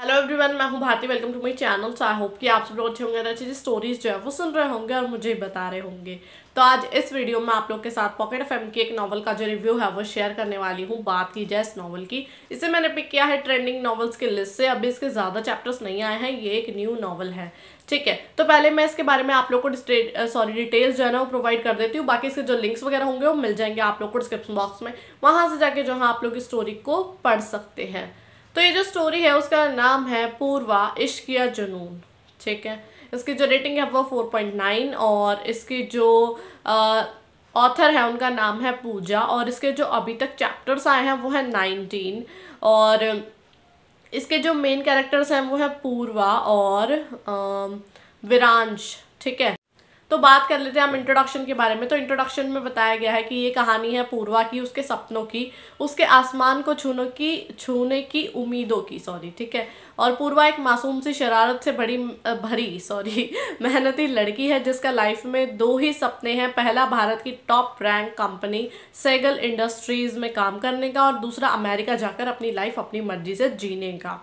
hello everyone मैं हूँ Bharti welcome to my channel so I hope कि आप सब लोग अच्छे होंगे अच्छी अच्छी स्टोरीज जो है वो सुन रहे होंगे और मुझे बता रहे होंगे तो आज इस वीडियो में आप लोग के साथ पॉकेट एफ की एक नावल का जो रिव्यू है वो शेयर करने वाली हूँ बात की जाए इस नावल की इसे मैंने पिक किया है ट्रेंडिंग नॉवल्स की लिस्ट से अभी इसके ज़्यादा चैप्टर्स नहीं आए हैं ये एक न्यू नॉवल है ठीक है तो पहले मैं इसके बारे में आप लोग को सॉरी डिटेल्स जो है ना वो प्रोवाइड कर देती हूँ बाकी इसके जो लिंक्स वगैरह होंगे वो मिल जाएंगे आप लोग को डिस्क्रिप्शन बॉक्स में वहाँ से जाके जो है आप लोग इस स्टोरी को पढ़ सकते हैं तो ये जो स्टोरी है उसका नाम है पूर्वा इश्क या जुनून ठीक है इसकी जो रेटिंग है वो फोर पॉइंट नाइन और इसकी जो ऑथर है उनका नाम है पूजा और इसके जो अभी तक चैप्टर्स आए हैं वो है नाइनटीन और इसके जो मेन कैरेक्टर्स हैं वो है पूर्वा और विरांश ठीक है तो बात कर लेते हैं हम इंट्रोडक्शन के बारे में तो इंट्रोडक्शन में बताया गया है कि ये कहानी है पूर्वा की उसके सपनों की उसके आसमान को छूने की छूने की उम्मीदों की सॉरी ठीक है और पूर्वा एक मासूम सी शरारत से बड़ी भरी सॉरी मेहनती लड़की है जिसका लाइफ में दो ही सपने हैं पहला भारत की top rank company Saigal Industries में काम करने का और दूसरा अमेरिका जाकर अपनी लाइफ अपनी मर्जी से जीने का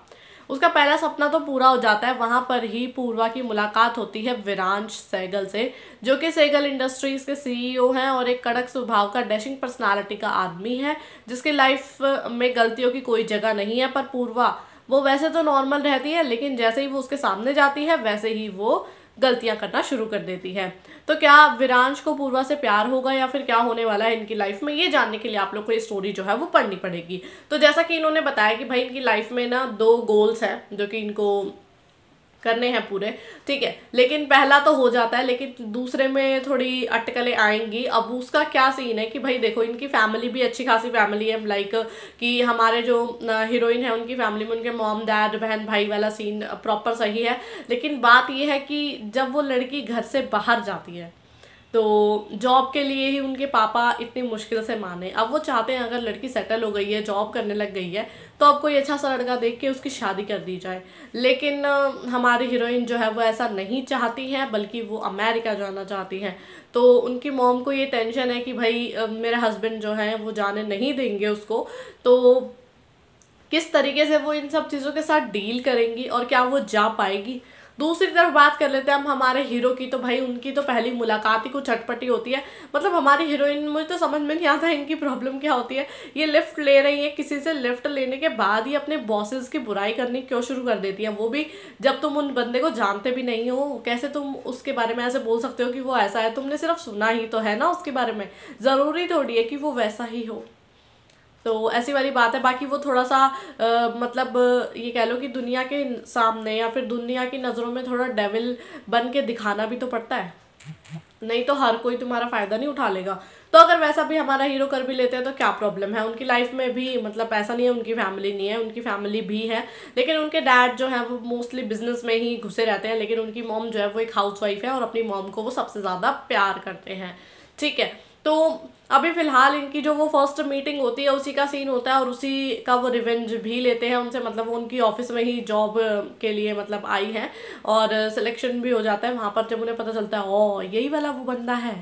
उसका पहला सपना तो पूरा हो जाता है वहाँ पर ही पूर्वा की मुलाकात होती है विरांश सैगल से जो कि सैगल इंडस्ट्रीज़ के सीईओ e हैं और एक कड़क स्वभाव का डैशिंग पर्सनालिटी का आदमी है जिसके लाइफ में गलतियों की कोई जगह नहीं है पर पूर्वा वो वैसे तो नॉर्मल रहती है लेकिन जैसे ही वो उसके सामने जाती है वैसे ही वो गलतियाँ करना शुरू कर देती है तो क्या विरांश को पूर्वा से प्यार होगा या फिर क्या होने वाला है इनकी लाइफ में ये जानने के लिए आप लोग को ये स्टोरी जो है वो पढ़नी पड़ेगी तो जैसा कि इन्होंने बताया कि भाई इनकी लाइफ में ना दो गोल्स हैं जो कि इनको करने हैं पूरे ठीक है लेकिन पहला तो हो जाता है लेकिन दूसरे में थोड़ी अटकलें आएंगी अब उसका क्या सीन है कि भाई देखो इनकी फैमिली भी अच्छी खासी फैमिली है लाइक कि हमारे जो हीरोइन है उनकी फैमिली में उनके मॉम डैड बहन भाई वाला सीन प्रॉपर सही है लेकिन बात यह है कि जब वो लड़की घर से बाहर जाती है तो जॉब के लिए ही उनके पापा इतनी मुश्किल से माने अब वो चाहते हैं अगर लड़की सेटल हो गई है जॉब करने लग गई है तो अब कोई अच्छा सा लड़का देख के उसकी शादी कर दी जाए लेकिन हमारी हीरोइन जो है वो ऐसा नहीं चाहती है बल्कि वो अमेरिका जाना चाहती है तो उनकी मॉम को ये टेंशन है कि भाई मेरे हस्बैंड जो है वो जाने नहीं देंगे उसको तो किस तरीके से वो इन सब चीज़ों के साथ डील करेंगी और क्या वो जा पाएगी दूसरी तरफ बात कर लेते हैं हम हमारे हीरो की तो भाई उनकी तो पहली मुलाकात ही कुछ चटपटी होती है मतलब हमारी हीरोइन मुझे तो समझ में नहीं आता इनकी प्रॉब्लम क्या होती है ये लिफ्ट ले रही है किसी से लिफ्ट लेने के बाद ही अपने बॉसेस की बुराई करनी क्यों शुरू कर देती है वो भी जब तुम उन बंदे को जानते भी नहीं हो कैसे तुम उसके बारे में ऐसे बोल सकते हो कि वो ऐसा है तुमने सिर्फ सुना ही तो है ना उसके बारे में ज़रूरी थोड़ी है कि वो वैसा ही हो तो ऐसी वाली बात है बाकी वो थोड़ा सा आ, मतलब ये कह लो कि दुनिया के सामने या फिर दुनिया की नज़रों में थोड़ा डेविल बन के दिखाना भी तो पड़ता है नहीं तो हर कोई तुम्हारा फ़ायदा नहीं उठा लेगा तो अगर वैसा भी हमारा हीरो कर भी लेते हैं तो क्या प्रॉब्लम है उनकी लाइफ में भी मतलब ऐसा नहीं है उनकी फैमिली नहीं है उनकी फैमिली भी है लेकिन उनके डैड जो है वो मोस्टली बिजनेस में ही घुसे रहते हैं लेकिन उनकी मॉम जो है वो एक हाउस वाइफ है और अपनी मॉम को वो सबसे ज़्यादा प्यार करते हैं ठीक है तो अभी फ़िलहाल इनकी जो वो फर्स्ट मीटिंग होती है उसी का सीन होता है और उसी का वो रिवेंज भी लेते हैं उनसे मतलब वो उनकी ऑफिस में ही जॉब के लिए मतलब आई है और सिलेक्शन भी हो जाता है वहाँ पर जब उन्हें पता चलता है ओ यही वाला वो बंदा है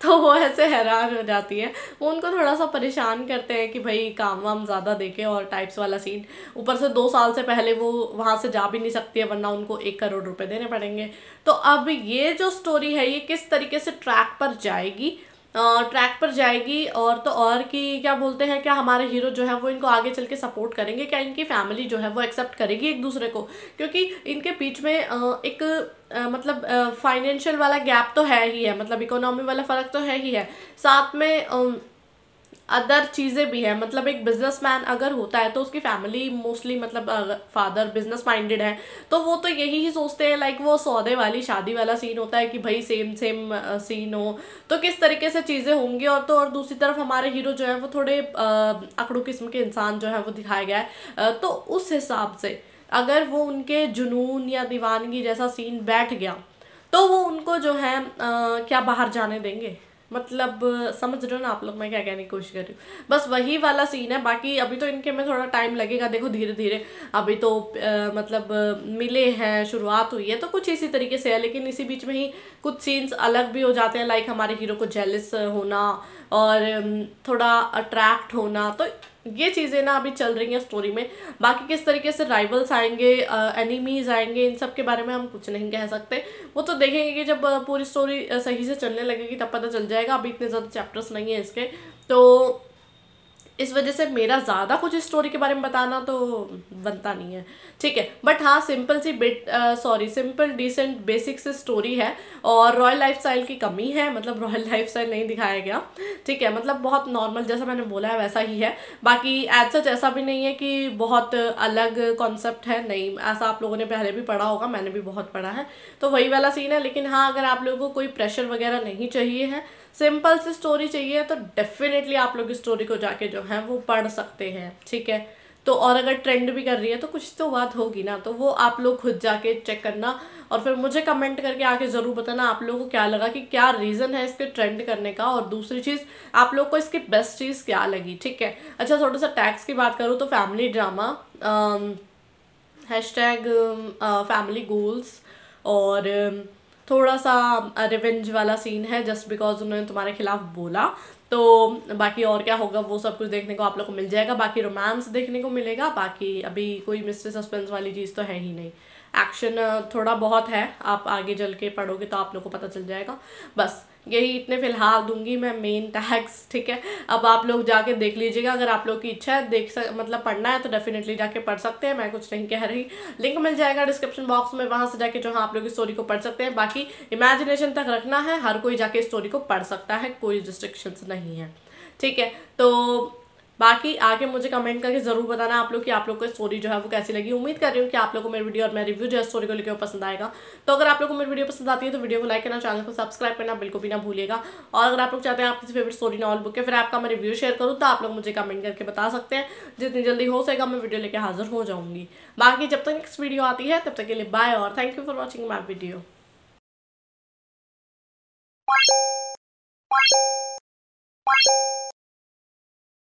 तो वो ऐसे हैरान हो जाती है वो उनको थोड़ा सा परेशान करते हैं कि भाई काम वाम ज़्यादा देखे और टाइप्स वाला सीन ऊपर से दो साल से पहले वो वहाँ से जा भी नहीं सकती है वरना उनको एक करोड़ रुपए देने पड़ेंगे तो अब ये जो स्टोरी है ये किस तरीके से ट्रैक पर जाएगी ट्रैक पर जाएगी और तो और कि क्या बोलते हैं क्या हमारे हीरो जो है वो इनको आगे चल के सपोर्ट करेंगे क्या इनकी फैमिली जो है वो एक्सेप्ट करेगी एक दूसरे को क्योंकि इनके बीच में एक मतलब फाइनेंशियल वाला गैप तो है ही है मतलब इकोनॉमी वाला फ़र्क तो है ही है साथ में अदर चीज़ें भी हैं मतलब एक बिजनेसमैन अगर होता है तो उसकी फैमिली मोस्टली मतलब फादर बिजनेस माइंडेड है तो वो तो यही ही सोचते हैं लाइक वो सौदे वाली शादी वाला सीन होता है कि भाई सेम सेम सीन हो तो किस तरीके से चीज़ें होंगी और तो और दूसरी तरफ हमारे हीरो जो है वो थोड़े अकड़ू किस्म के इंसान जो है वो दिखाया गया है तो उस हिसाब से अगर वो उनके जुनून या दीवानगी जैसा सीन बैठ गया तो वो उनको जो है आ, क्या बाहर जाने देंगे मतलब समझ रहे हो ना आप लोग मैं क्या कहने की कोशिश कर रही हूँ बस वही वाला सीन है बाकी अभी तो इनके में थोड़ा टाइम लगेगा देखो धीरे धीरे अभी तो आ, मतलब मिले हैं शुरुआत हुई है तो कुछ इसी तरीके से है लेकिन इसी बीच में ही कुछ सीन्स अलग भी हो जाते हैं लाइक हमारे हीरो को जेलिस होना और थोड़ा अट्रैक्ट होना तो ये चीज़ें ना अभी चल रही हैं स्टोरी में बाकी किस तरीके से राइवल्स आएंगे एनिमीज आएंगे इन सब के बारे में हम कुछ नहीं कह सकते वो तो देखेंगे कि जब पूरी स्टोरी सही से चलने लगेगी तब पता चल जाएगा अभी इतने ज़्यादा चैप्टर्स नहीं हैं इसके तो इस वजह से मेरा ज़्यादा कुछ स्टोरी के बारे में बताना तो बनता नहीं है ठीक है बट हाँ सिंपल सी बेट सॉरी सिंपल डिसेंट बेसिक सी स्टोरी है और रॉयल स्टाइल की कमी है मतलब रॉयल स्टाइल नहीं दिखाया गया ठीक है मतलब बहुत नॉर्मल जैसा मैंने बोला है वैसा ही है बाकी एज सच ऐसा भी नहीं है कि बहुत अलग कॉन्सेप्ट है नहीं ऐसा आप लोगों ने पहले भी पढ़ा होगा मैंने भी बहुत पढ़ा है तो वही वाला सीन है लेकिन हाँ अगर आप लोगों को कोई प्रेशर वगैरह नहीं चाहिए है सिंपल सी स्टोरी चाहिए तो डेफिनेटली आप लोग इस स्टोरी को जाके जो है है वो पढ़ सकते हैं ठीक है तो और अगर ट्रेंड भी कर रही है तो कुछ तो बात होगी ना तो वो आप लोग खुद जाके चेक करना और फिर मुझे कमेंट करके आके ज़रूर बताना आप लोगों को क्या लगा कि क्या रीज़न है इसके ट्रेंड करने का और दूसरी चीज़ आप लोग को इसकी बेस्ट चीज़ क्या लगी ठीक है अच्छा थोड़ा सा टैक्स की बात करूँ तो family drama hashtag family goals और थोड़ा सा रिवेंज वाला सीन है जस्ट बिकॉज उन्होंने तुम्हारे खिलाफ बोला तो बाकी और क्या होगा वो सब कुछ देखने को आप लोग को मिल जाएगा बाकी रोमांस देखने को मिलेगा बाकी अभी कोई मिस्ट्री सस्पेंस वाली चीज़ तो है ही नहीं एक्शन थोड़ा बहुत है आप आगे चल के पढ़ोगे तो आप लोग को पता चल जाएगा बस यही इतने फ़िलहाल दूंगी मैं मेन टैग्स ठीक है अब आप लोग जाके देख लीजिएगा अगर आप लोग की इच्छा है देख सक मतलब पढ़ना है तो डेफिनेटली जाके पढ़ सकते हैं मैं कुछ नहीं कह रही लिंक मिल जाएगा डिस्क्रिप्शन बॉक्स में वहाँ से जाके जो हाँ आप लोग स्टोरी को पढ़ सकते हैं बाकी इमेजिनेशन तक रखना है हर कोई जाके स्टोरी को पढ़ सकता है कोई रिस्ट्रिक्शंस नहीं है ठीक है तो बाकी आगे मुझे कमेंट करके ज़रूर बताना आप लोग कि आप लोग को स्टोरी जो है वो कैसी लगी उम्मीद कर रही हूँ कि आप लोग को मेरी वीडियो और मेरा रिव्यू जो है स्टोरी को लेकर पसंद आएगा तो अगर आप लोग को मेरी वीडियो पसंद आती है तो वीडियो को लाइक करना चैनल को सब्सक्राइब करना बिल्कुल भी ना भूलिएगा और अगर आप लोग चाहते हैं आप किसी फेवरेट स्टोरी नॉल बुक के फिर आपका मैं रिव्यू शेयर करूँ तो आप लोग मुझे कमेंट करके बता सकते हैं जितनी जल्दी हो सकेगा मैं वीडियो लेकर हाजिर हो जाऊँगी बाकी जब तक नेक्स्ट वीडियो आती है तब तक के लिए बाय और thank you for watching my video